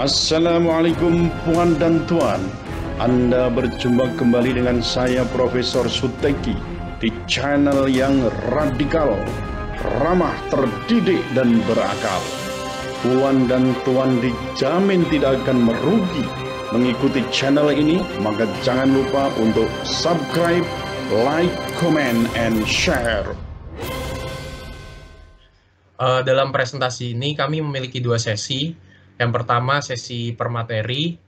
Assalamualaikum puan dan tuan Anda berjumpa kembali dengan saya Profesor Suteki Di channel yang radikal Ramah terdidik dan berakal Puan dan tuan dijamin tidak akan merugi Mengikuti channel ini Maka jangan lupa untuk subscribe Like, comment, and share eh, Dalam presentasi ini kami memiliki dua sesi yang pertama sesi permateri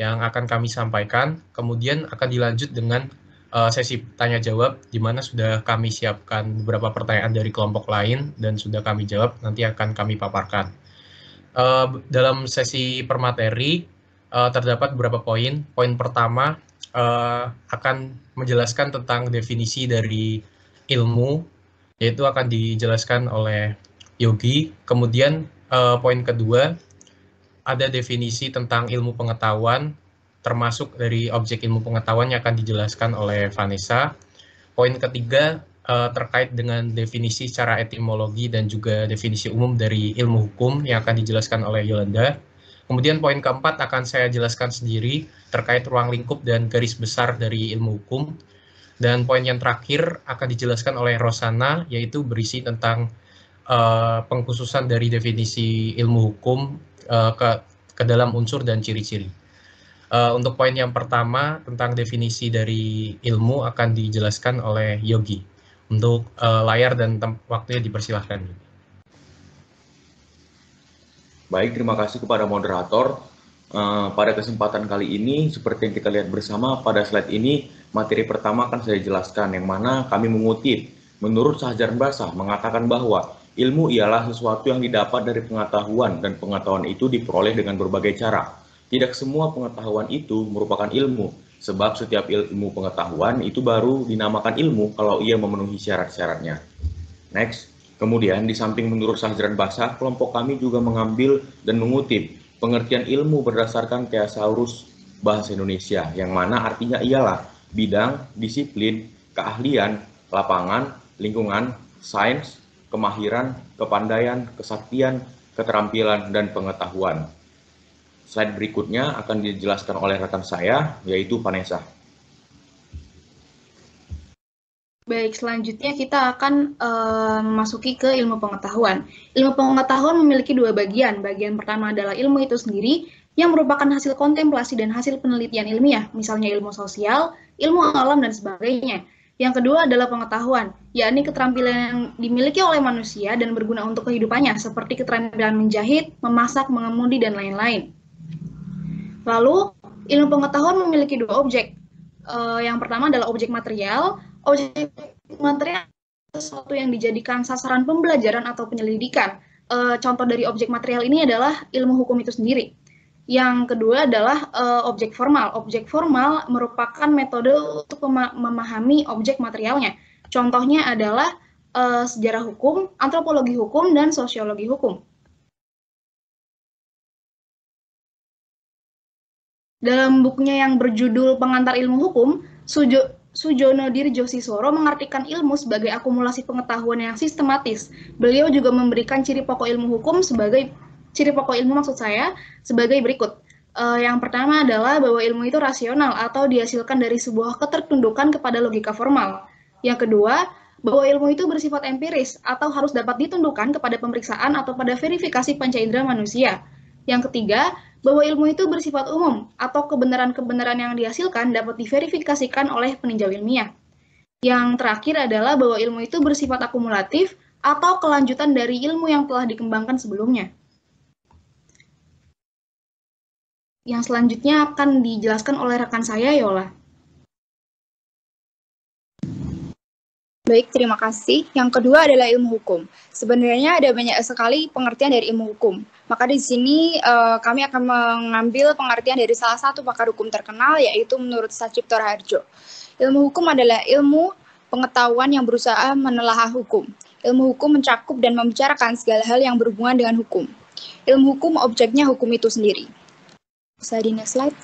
yang akan kami sampaikan, kemudian akan dilanjut dengan eh, sesi tanya jawab di mana sudah kami siapkan beberapa pertanyaan dari kelompok lain dan sudah kami jawab nanti akan kami paparkan. Eh, dalam sesi permateri uh, terdapat beberapa poin. Poin pertama akan menjelaskan tentang definisi dari ilmu yaitu akan dijelaskan oleh Yogi. Kemudian poin kedua ada definisi tentang ilmu pengetahuan, termasuk dari objek ilmu pengetahuan yang akan dijelaskan oleh Vanessa. Poin ketiga eh, terkait dengan definisi secara etimologi dan juga definisi umum dari ilmu hukum yang akan dijelaskan oleh Yolanda. Kemudian poin keempat akan saya jelaskan sendiri terkait ruang lingkup dan garis besar dari ilmu hukum. Dan poin yang terakhir akan dijelaskan oleh Rosana, yaitu berisi tentang uh, pengkhususan dari definisi ilmu hukum Eh, ke ke dalam unsur dan ciri-ciri. Uh, untuk poin yang pertama tentang definisi dari ilmu akan dijelaskan oleh Yogi. Untuk uh, layar dan waktunya dipersilahkan. Baik, terima kasih kepada moderator. Uh, pada kesempatan kali ini, seperti yang kita lihat bersama pada slide ini, materi pertama akan saya jelaskan, yang mana kami mengutip, menurut Sahjar Basah mengatakan bahwa Ilmu ialah sesuatu yang didapat dari pengetahuan dan pengetahuan itu diperoleh dengan berbagai cara. Tidak semua pengetahuan itu merupakan ilmu, sebab setiap ilmu pengetahuan itu baru dinamakan ilmu kalau ia memenuhi syarat-syaratnya. Next. Kemudian, di samping menurut Sahjran bahasa, kelompok kami juga mengambil dan mengutip pengertian ilmu berdasarkan Thesaurus bahasa Indonesia, yang mana artinya ialah bidang, disiplin, keahlian, lapangan, lingkungan, sains, kemahiran, kepandaian, kesaktian, keterampilan, dan pengetahuan. Slide berikutnya akan dijelaskan oleh rekan saya, yaitu Vanessa. Baik, selanjutnya kita akan uh, ke ilmu pengetahuan. Ilmu pengetahuan memiliki dua bagian. Bagian pertama adalah ilmu itu sendiri, yang merupakan hasil kontemplasi dan hasil penelitian ilmiah, misalnya ilmu sosial, ilmu alam, dan sebagainya. Yang kedua adalah pengetahuan, yakni keterampilan yang dimiliki oleh manusia dan berguna untuk kehidupannya, seperti keterampilan menjahit, memasak, mengemudi, dan lain-lain. Lalu, ilmu pengetahuan memiliki dua objek. Uh, yang pertama adalah objek material. Objek material adalah sesuatu yang dijadikan sasaran pembelajaran atau penyelidikan. Uh, contoh dari objek material ini adalah ilmu hukum itu sendiri. Yang kedua adalah uh, objek formal. Objek formal merupakan metode untuk memahami objek materialnya. Contohnya adalah uh, sejarah hukum, antropologi hukum, dan sosiologi hukum. Dalam bukunya yang berjudul Pengantar Ilmu Hukum, Sujo, Sujono Dirjo Sisoro mengartikan ilmu sebagai akumulasi pengetahuan yang sistematis. Beliau juga memberikan ciri pokok ilmu hukum sebagai Ciri pokok ilmu maksud saya sebagai berikut. Uh, yang pertama adalah bahwa ilmu itu rasional atau dihasilkan dari sebuah ketertundukan kepada logika formal. Yang kedua, bahwa ilmu itu bersifat empiris atau harus dapat ditundukkan kepada pemeriksaan atau pada verifikasi panca indera manusia. Yang ketiga, bahwa ilmu itu bersifat umum atau kebenaran-kebenaran yang dihasilkan dapat diverifikasikan oleh peninjau ilmiah. Yang terakhir adalah bahwa ilmu itu bersifat akumulatif atau kelanjutan dari ilmu yang telah dikembangkan sebelumnya. yang selanjutnya akan dijelaskan oleh rekan saya, Yola. Baik, terima kasih. Yang kedua adalah ilmu hukum. Sebenarnya ada banyak sekali pengertian dari ilmu hukum. Maka di sini uh, kami akan mengambil pengertian dari salah satu pakar hukum terkenal, yaitu menurut Sacipto Harjo. Ilmu hukum adalah ilmu pengetahuan yang berusaha menelaah hukum. Ilmu hukum mencakup dan membicarakan segala hal yang berhubungan dengan hukum. Ilmu hukum objeknya hukum itu sendiri. Bisa di next slide.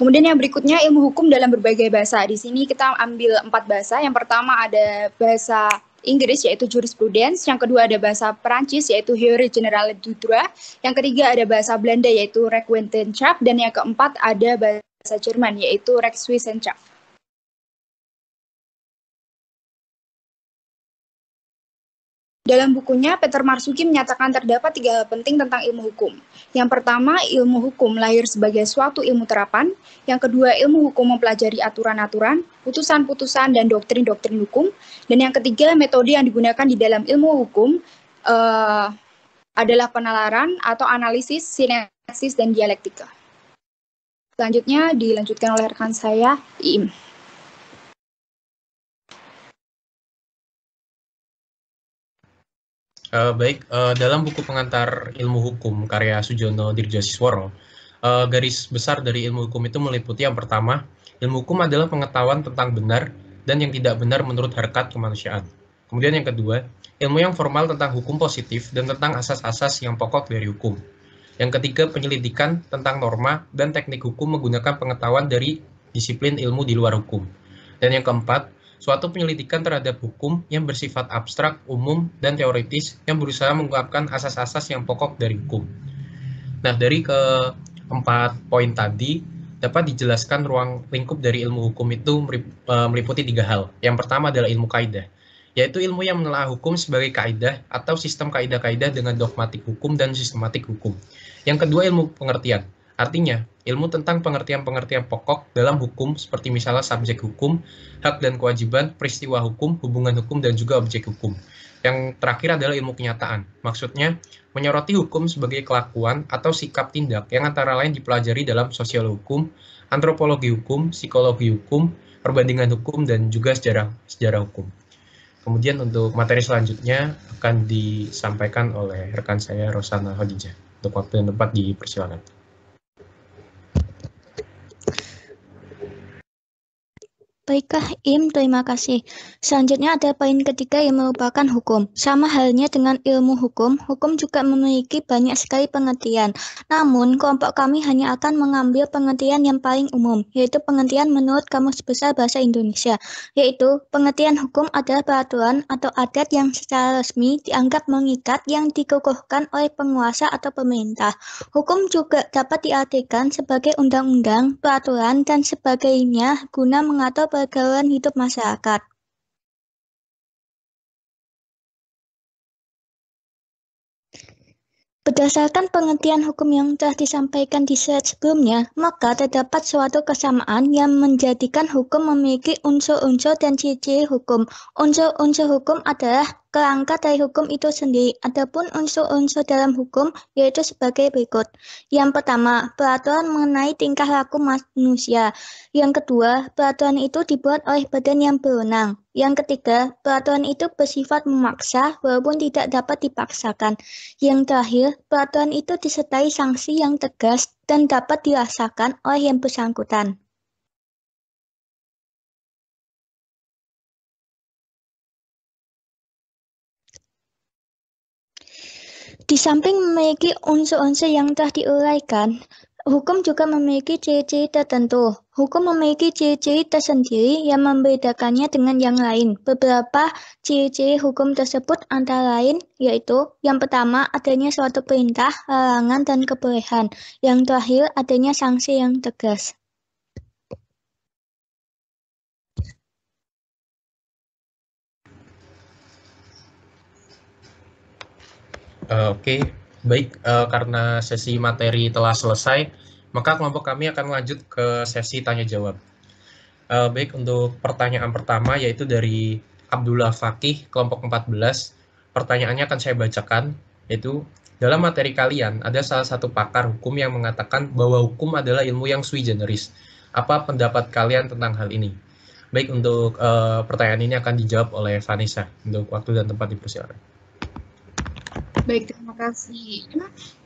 Kemudian yang berikutnya ilmu hukum dalam berbagai bahasa. Di sini kita ambil empat bahasa. Yang pertama ada bahasa Inggris yaitu jurisprudence, yang kedua ada bahasa Perancis yaitu Heure general du Droit, yang ketiga ada bahasa Belanda yaitu Rechtwetenschaft dan yang keempat ada bahasa Jerman yaitu Rechtswissenschaft. Dalam bukunya, Peter Marsuki menyatakan terdapat tiga hal penting tentang ilmu hukum. Yang pertama, ilmu hukum lahir sebagai suatu ilmu terapan. Yang kedua, ilmu hukum mempelajari aturan-aturan, putusan-putusan, dan doktrin-doktrin hukum. Dan yang ketiga, metode yang digunakan di dalam ilmu hukum uh, adalah penalaran atau analisis, sinesis dan dialektika. Selanjutnya dilanjutkan oleh rekan saya, Iim. Uh, baik, uh, dalam buku pengantar ilmu hukum karya Sujono Dirjasisworo, uh, garis besar dari ilmu hukum itu meliputi yang pertama, ilmu hukum adalah pengetahuan tentang benar dan yang tidak benar menurut harkat kemanusiaan. Kemudian yang kedua, ilmu yang formal tentang hukum positif dan tentang asas-asas yang pokok dari hukum. Yang ketiga, penyelidikan tentang norma dan teknik hukum menggunakan pengetahuan dari disiplin ilmu di luar hukum. Dan yang keempat, suatu penyelidikan terhadap hukum yang bersifat abstrak, umum, dan teoritis yang berusaha mengungkapkan asas-asas yang pokok dari hukum. Nah, dari keempat poin tadi, dapat dijelaskan ruang lingkup dari ilmu hukum itu e, meliputi tiga hal. Yang pertama adalah ilmu kaidah, yaitu ilmu yang menelaah hukum sebagai kaidah atau sistem kaidah-kaidah dengan dogmatik hukum dan sistematik hukum. Yang kedua ilmu pengertian, artinya ilmu tentang pengertian-pengertian pokok dalam hukum seperti misalnya subjek hukum, hak dan kewajiban, peristiwa hukum, hubungan hukum, dan juga objek hukum. Yang terakhir adalah ilmu kenyataan. Maksudnya, menyoroti hukum sebagai kelakuan atau sikap tindak yang antara lain dipelajari dalam sosial hukum, antropologi hukum, psikologi hukum, perbandingan hukum, dan juga sejarah, sejarah hukum. Kemudian untuk materi selanjutnya akan disampaikan oleh rekan saya Rosana Hodijah. Untuk waktu yang dan tempat persilangan. Baiklah, Im, terima kasih. Selanjutnya ada poin ketiga yang merupakan hukum. Sama halnya dengan ilmu hukum, hukum juga memiliki banyak sekali pengertian. Namun, kelompok kami hanya akan mengambil pengertian yang paling umum, yaitu pengertian menurut Kamus Besar Bahasa Indonesia, yaitu pengertian hukum adalah peraturan atau adat yang secara resmi dianggap mengikat yang dikukuhkan oleh penguasa atau pemerintah. Hukum juga dapat diartikan sebagai undang-undang, peraturan, dan sebagainya guna mengatur pergaulan hidup masyarakat. Berdasarkan pengertian hukum yang telah disampaikan di slide sebelumnya, maka terdapat suatu kesamaan yang menjadikan hukum memiliki unsur-unsur dan ciri-ciri hukum. Unsur-unsur hukum adalah kerangka dari hukum itu sendiri. Adapun unsur-unsur dalam hukum yaitu sebagai berikut. Yang pertama, peraturan mengenai tingkah laku manusia. Yang kedua, peraturan itu dibuat oleh badan yang berwenang. Yang ketiga, peraturan itu bersifat memaksa walaupun tidak dapat dipaksakan. Yang terakhir, peraturan itu disertai sanksi yang tegas dan dapat dirasakan oleh yang bersangkutan. Di samping memiliki unsur-unsur yang telah diuraikan, hukum juga memiliki ciri-ciri tertentu. Hukum memiliki ciri-ciri tersendiri yang membedakannya dengan yang lain. Beberapa ciri-ciri hukum tersebut antara lain yaitu yang pertama adanya suatu perintah, larangan, dan kebolehan. Yang terakhir adanya sanksi yang tegas. Eh, oke, okay. baik uh, karena sesi materi telah selesai, maka kelompok kami akan lanjut ke sesi tanya jawab. Uh, eh, baik untuk pertanyaan pertama yaitu dari Abdullah Fakih kelompok 14. Pertanyaannya akan saya bacakan yaitu dalam materi kalian ada salah satu pakar hukum yang mengatakan bahwa hukum adalah ilmu yang sui generis. Apa pendapat kalian tentang hal ini? Baik untuk uh, pertanyaan ini akan dijawab oleh Vanessa untuk waktu dan tempat di Oke, Baik, terima kasih.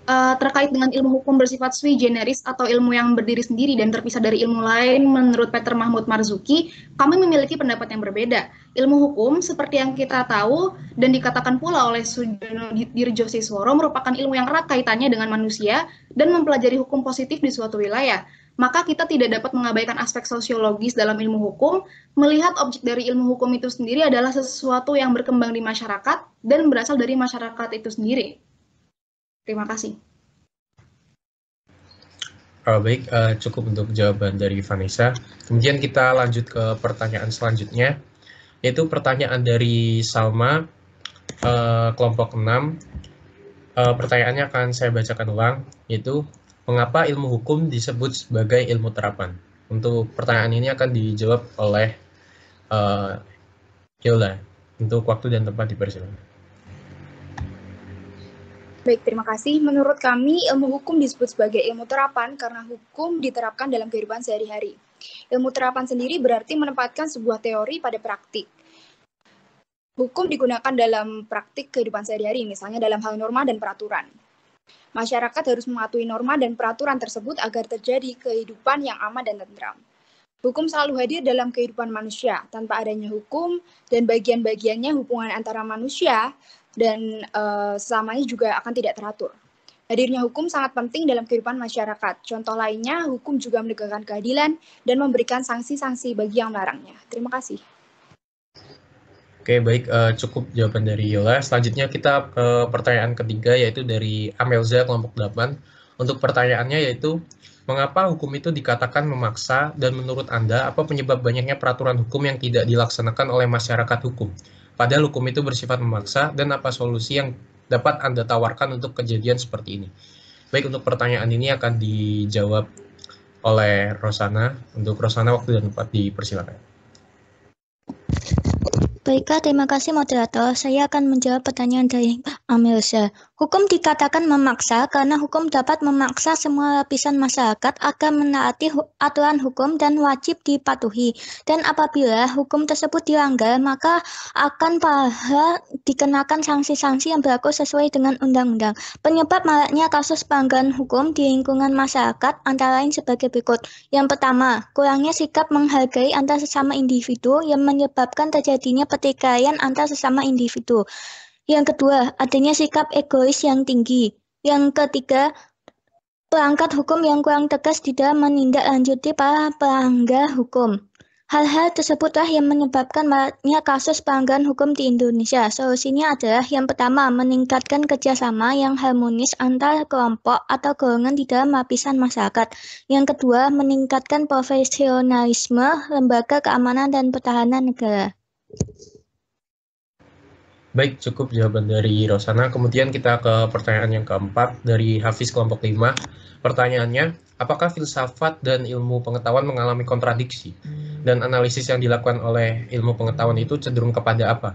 uh, terkait dengan ilmu hukum bersifat sui generis atau ilmu yang berdiri sendiri dan terpisah dari ilmu lain, menurut Peter Mahmud Marzuki, kami memiliki pendapat yang berbeda. Ilmu hukum, seperti yang kita tahu dan dikatakan pula oleh Sujono Dirjo Sisworo, merupakan ilmu yang erat kaitannya dengan manusia dan mempelajari hukum positif di suatu wilayah maka kita tidak dapat mengabaikan aspek sosiologis dalam ilmu hukum, melihat objek dari ilmu hukum itu sendiri adalah sesuatu yang berkembang di masyarakat dan berasal dari masyarakat itu sendiri. Terima kasih. Uh, baik, uh, cukup untuk jawaban dari Vanessa. Kemudian kita lanjut ke pertanyaan selanjutnya, yaitu pertanyaan dari Salma, uh, kelompok 6. Uh, pertanyaannya akan saya bacakan ulang, yaitu mengapa ilmu hukum disebut sebagai ilmu terapan? Untuk pertanyaan ini akan dijawab oleh uh, Yola. Untuk waktu dan tempat di Barcelona. Baik, terima kasih. Menurut kami, ilmu hukum disebut sebagai ilmu terapan karena hukum diterapkan dalam kehidupan sehari-hari. Ilmu terapan sendiri berarti menempatkan sebuah teori pada praktik. Hukum digunakan dalam praktik kehidupan sehari-hari, misalnya dalam hal norma dan peraturan. Masyarakat harus mematuhi norma dan peraturan tersebut agar terjadi kehidupan yang aman dan tentram. Hukum selalu hadir dalam kehidupan manusia. Tanpa adanya hukum dan bagian-bagiannya hubungan antara manusia dan uh, sesamanya juga akan tidak teratur. Hadirnya hukum sangat penting dalam kehidupan masyarakat. Contoh lainnya, hukum juga menegakkan keadilan dan memberikan sanksi-sanksi bagi yang melarangnya. Terima kasih. Oke, baik. Uh, cukup jawaban dari Yola. Selanjutnya kita ke pertanyaan ketiga, yaitu dari Amelza kelompok 8. Untuk pertanyaannya yaitu, mengapa hukum itu dikatakan memaksa dan menurut Anda apa penyebab banyaknya peraturan hukum yang tidak dilaksanakan oleh masyarakat hukum? Padahal hukum itu bersifat memaksa dan apa solusi yang dapat Anda tawarkan untuk kejadian seperti ini? Baik, untuk pertanyaan ini akan dijawab oleh Rosana. Untuk Rosana, waktu dan tempat dipersilakan. Baiklah, terima kasih moderator. Saya akan menjawab pertanyaan dari Amelsa. Hukum dikatakan memaksa karena hukum dapat memaksa semua lapisan masyarakat agar menaati hu aturan hukum dan wajib dipatuhi. Dan apabila hukum tersebut dilanggar, maka akan paha dikenakan sanksi-sanksi yang berlaku sesuai dengan undang-undang. Penyebab maraknya kasus pelanggaran hukum di lingkungan masyarakat antara lain sebagai berikut. Yang pertama, kurangnya sikap menghargai antar sesama individu yang menyebabkan terjadinya pertikaian antar sesama individu. Yang kedua, adanya sikap egois yang tinggi. Yang ketiga, perangkat hukum yang kurang tegas tidak menindaklanjuti para pelanggar hukum. Hal-hal tersebutlah yang menyebabkan maraknya kasus pelanggaran hukum di Indonesia. Solusinya adalah yang pertama, meningkatkan kerjasama yang harmonis antar kelompok atau golongan di dalam lapisan masyarakat. Yang kedua, meningkatkan profesionalisme lembaga keamanan dan pertahanan negara. Baik, cukup jawaban dari Rosana. Kemudian kita ke pertanyaan yang keempat dari Hafiz kelompok 5. Pertanyaannya, apakah filsafat dan ilmu pengetahuan mengalami kontradiksi? Hmm. Dan analisis yang dilakukan oleh ilmu pengetahuan itu cenderung kepada apa?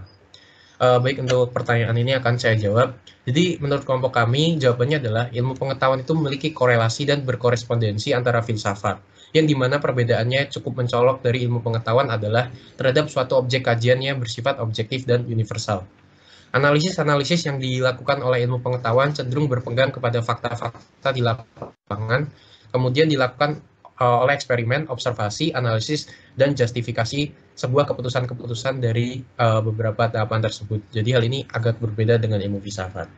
Uh, baik untuk pertanyaan ini akan saya jawab. Jadi menurut kelompok kami jawabannya adalah ilmu pengetahuan itu memiliki korelasi dan berkorespondensi antara filsafat. Yang dimana perbedaannya cukup mencolok dari ilmu pengetahuan adalah terhadap suatu objek kajian yang bersifat objektif dan universal. Analisis-analisis yang dilakukan oleh ilmu pengetahuan cenderung berpegang kepada fakta-fakta di lapangan, kemudian dilakukan Eh, oleh eksperimen, observasi, analisis, dan justifikasi sebuah keputusan-keputusan dari uh, beberapa tahapan tersebut. Jadi hal ini agak berbeda dengan ilmu filsafat.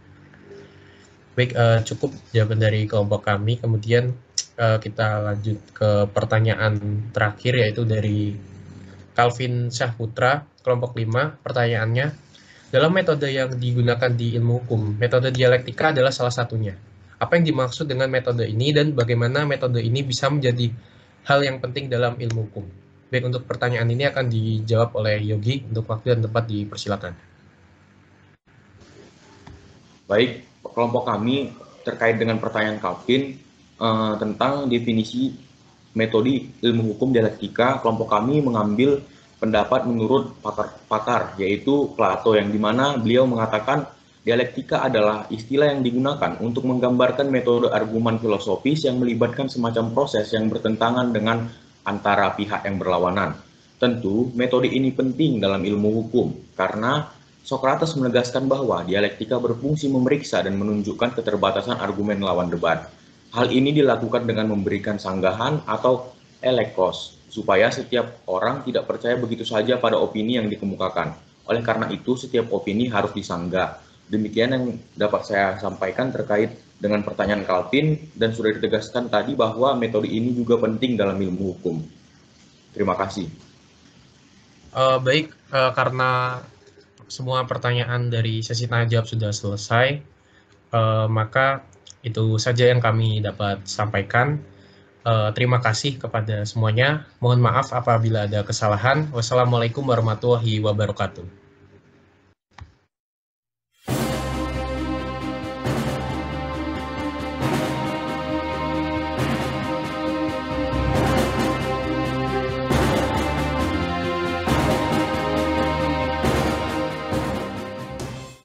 Baik, uh, cukup jawaban dari kelompok kami. Kemudian uh, kita lanjut ke pertanyaan terakhir yaitu dari Calvin Syahputra, kelompok 5. Pertanyaannya, dalam metode yang digunakan di ilmu hukum, metode dialektika adalah salah satunya apa yang dimaksud dengan metode ini dan bagaimana metode ini bisa menjadi hal yang penting dalam ilmu hukum. Baik untuk pertanyaan ini akan dijawab oleh Yogi untuk waktu dan tempat dipersilakan. Baik, kelompok kami terkait dengan pertanyaan Kapin eh, tentang definisi metode ilmu hukum dialektika, kelompok kami mengambil pendapat menurut pakar-pakar yaitu Plato yang dimana beliau mengatakan Dialektika adalah istilah yang digunakan untuk menggambarkan metode argumen filosofis yang melibatkan semacam proses yang bertentangan dengan antara pihak yang berlawanan. Tentu, metode ini penting dalam ilmu hukum karena Socrates menegaskan bahwa dialektika berfungsi memeriksa dan menunjukkan keterbatasan argumen lawan debat. Hal ini dilakukan dengan memberikan sanggahan atau elekos, supaya setiap orang tidak percaya begitu saja pada opini yang dikemukakan. Oleh karena itu, setiap opini harus disanggah Demikian yang dapat saya sampaikan terkait dengan pertanyaan Calvin dan sudah ditegaskan tadi bahwa metode ini juga penting dalam ilmu hukum. Terima kasih. Uh, baik, uh, karena semua pertanyaan dari sesi tanya jawab sudah selesai, uh, maka itu saja yang kami dapat sampaikan. Uh, terima kasih kepada semuanya. Mohon maaf apabila ada kesalahan. Wassalamualaikum warahmatullahi wabarakatuh.